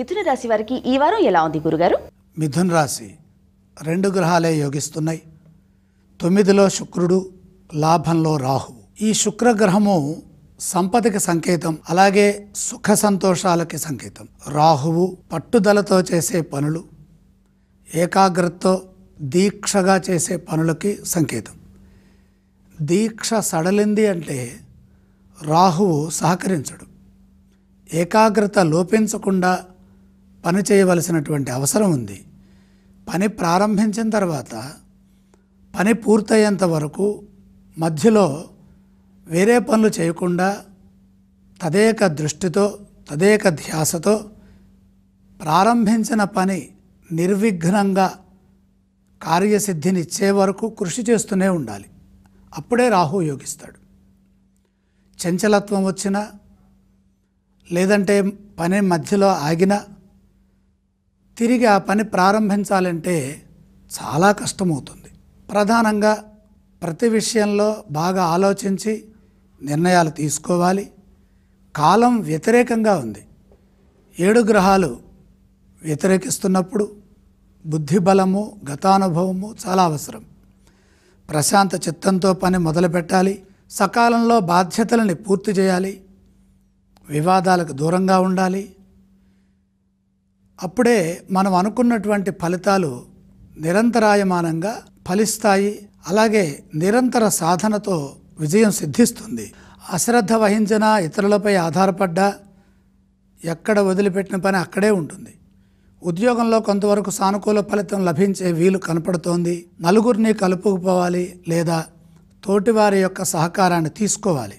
మిథున రాశి వారికి ఈ వారం ఎలా ఉంది గురుగారు మిథున రాశి రెండు గ్రహాలే యోగిస్తున్నాయి తొమ్మిదిలో శుక్రుడు లాభంలో రాహు ఈ శుక్రగ్రహము సంపదకి సంకేతం అలాగే సుఖ సంతోషాలకి సంకేతం రాహువు పట్టుదలతో చేసే పనులు ఏకాగ్రతతో దీక్షగా చేసే పనులకి సంకేతం దీక్ష సడలింది అంటే రాహువు సహకరించడు ఏకాగ్రత లోపించకుండా పని చేయవలసినటువంటి అవసరం ఉంది పని ప్రారంభించిన తర్వాత పని పూర్తయ్యేంత వరకు మధ్యలో వేరే పనులు చేయకుండా తదేక దృష్టితో తదేక ధ్యాసతో ప్రారంభించిన పని నిర్విఘ్నంగా కార్యసిద్ధినిచ్చే వరకు కృషి చేస్తూనే ఉండాలి అప్పుడే రాహు యోగిస్తాడు చంచలత్వం వచ్చినా లేదంటే పని మధ్యలో ఆగినా తిరిగి ఆ పని ప్రారంభించాలంటే చాలా కష్టమవుతుంది ప్రధానంగా ప్రతి విషయంలో బాగా ఆలోచించి నిర్ణయాలు తీసుకోవాలి కాలం వ్యతిరేకంగా ఉంది ఏడు గ్రహాలు వ్యతిరేకిస్తున్నప్పుడు బుద్ధిబలము గతానుభవము చాలా అవసరం ప్రశాంత చిత్తంతో పని మొదలుపెట్టాలి సకాలంలో బాధ్యతలని పూర్తి చేయాలి వివాదాలకు దూరంగా ఉండాలి అప్పుడే మనం అనుకున్నటువంటి ఫలితాలు నిరంతరాయమానంగా ఫలిస్తాయి అలాగే నిరంతర సాధనతో విజయం సిద్ధిస్తుంది అశ్రద్ధ వహించిన ఇతరులపై ఆధారపడ్డా ఎక్కడ వదిలిపెట్టిన పని అక్కడే ఉంటుంది ఉద్యోగంలో కొంతవరకు సానుకూల ఫలితం లభించే వీలు కనపడుతోంది నలుగురిని కలుపుకుపోవాలి లేదా తోటివారి యొక్క సహకారాన్ని తీసుకోవాలి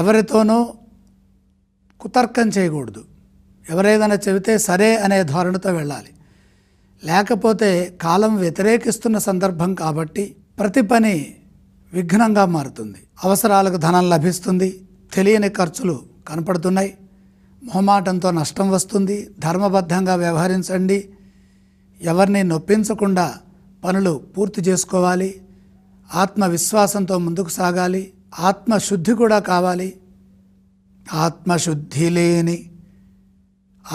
ఎవరితోనూ కుతర్కం చేయకూడదు ఎవరేదైనా చెబితే సరే అనే ధోరణితో వెళ్ళాలి లేకపోతే కాలం వ్యతిరేకిస్తున్న సందర్భం కాబట్టి ప్రతి పని విఘ్నంగా మారుతుంది అవసరాలకు ధనం లభిస్తుంది తెలియని ఖర్చులు కనపడుతున్నాయి మొహమాటంతో నష్టం వస్తుంది ధర్మబద్ధంగా వ్యవహరించండి ఎవరిని నొప్పించకుండా పనులు పూర్తి చేసుకోవాలి ఆత్మవిశ్వాసంతో ముందుకు సాగాలి ఆత్మశుద్ధి కూడా కావాలి ఆత్మశుద్ధి లేని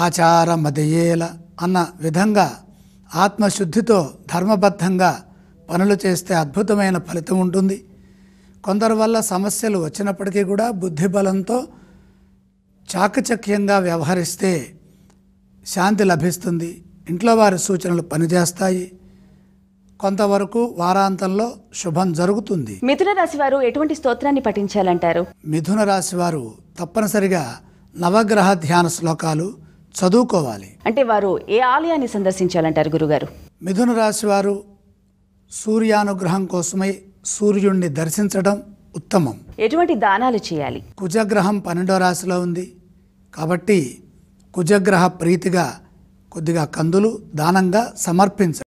ఆచార మదయేల అన్న విధంగా ఆత్మశుద్ధితో ధర్మబద్ధంగా పనులు చేస్తే అద్భుతమైన ఫలితం ఉంటుంది కొందరి వల్ల సమస్యలు వచ్చినప్పటికీ కూడా బుద్ధిబలంతో చాకచక్యంగా వ్యవహరిస్తే శాంతి లభిస్తుంది ఇంట్లో వారి సూచనలు పనిచేస్తాయి కొంతవరకు వారాంతంలో శుభం జరుగుతుంది మిథున రాశి వారు ఎటువంటి స్తోత్రాన్ని పఠించాలంటారు మిథున రాశి వారు తప్పనిసరిగా నవగ్రహ ధ్యాన శ్లోకాలు చదువుకోవాలి అంటే వారు ఏ ఆలయాన్ని సందర్శించాలంటారు గురుగారు మిథున రాశి వారు సూర్యానుగ్రహం కోసమై సూర్యుడిని దర్శించడం ఉత్తమం ఎటువంటి దానాలు చేయాలి కుజగ్రహం పన్నెండో రాశిలో ఉంది కాబట్టి కుజగ్రహ ప్రీతిగా కొద్దిగా కందులు దానంగా సమర్పించాలి